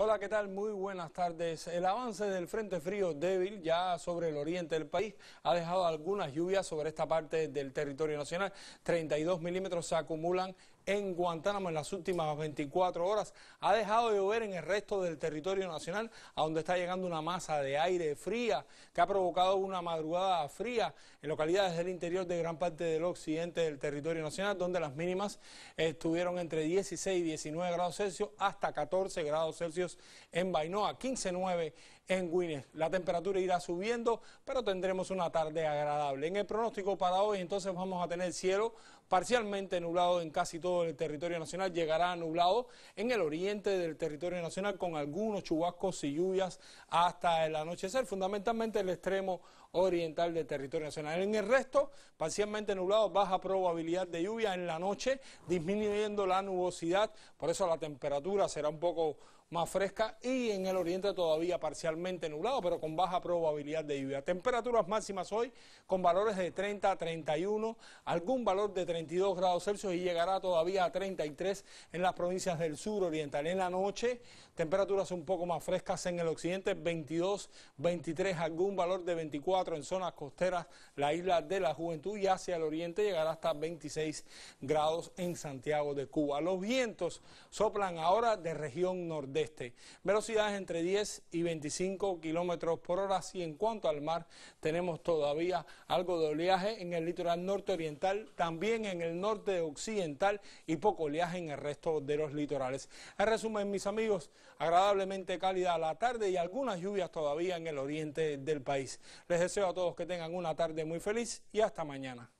Hola, ¿qué tal? Muy buenas tardes. El avance del Frente Frío débil ya sobre el oriente del país ha dejado algunas lluvias sobre esta parte del territorio nacional. 32 milímetros se acumulan en Guantánamo en las últimas 24 horas. Ha dejado de llover en el resto del territorio nacional, a donde está llegando una masa de aire fría que ha provocado una madrugada fría en localidades del interior de gran parte del occidente del territorio nacional, donde las mínimas estuvieron entre 16 y 19 grados Celsius hasta 14 grados Celsius en 15 15,9 en Guinness. La temperatura irá subiendo, pero tendremos una tarde agradable. En el pronóstico para hoy, entonces vamos a tener cielo parcialmente nublado en casi todo el territorio nacional, llegará nublado en el oriente del territorio nacional con algunos chubascos y lluvias hasta el anochecer, fundamentalmente el extremo oriental del territorio nacional. En el resto, parcialmente nublado, baja probabilidad de lluvia en la noche, disminuyendo la nubosidad, por eso la temperatura será un poco más fresca y en el oriente todavía parcialmente nublado, pero con baja probabilidad de lluvia. Temperaturas máximas hoy con valores de 30 a 31, algún valor de 32 grados Celsius y llegará todavía a 33 en las provincias del sur oriental. En la noche, temperaturas un poco más frescas en el occidente, 22, 23, algún valor de 24 en zonas costeras, la isla de la juventud y hacia el oriente llegará hasta 26 grados en Santiago de Cuba. Los vientos soplan ahora de región norte este. Velocidades entre 10 y 25 kilómetros por hora. Si en cuanto al mar, tenemos todavía algo de oleaje en el litoral norte oriental, también en el norte occidental y poco oleaje en el resto de los litorales. En resumen, mis amigos, agradablemente cálida la tarde y algunas lluvias todavía en el oriente del país. Les deseo a todos que tengan una tarde muy feliz y hasta mañana.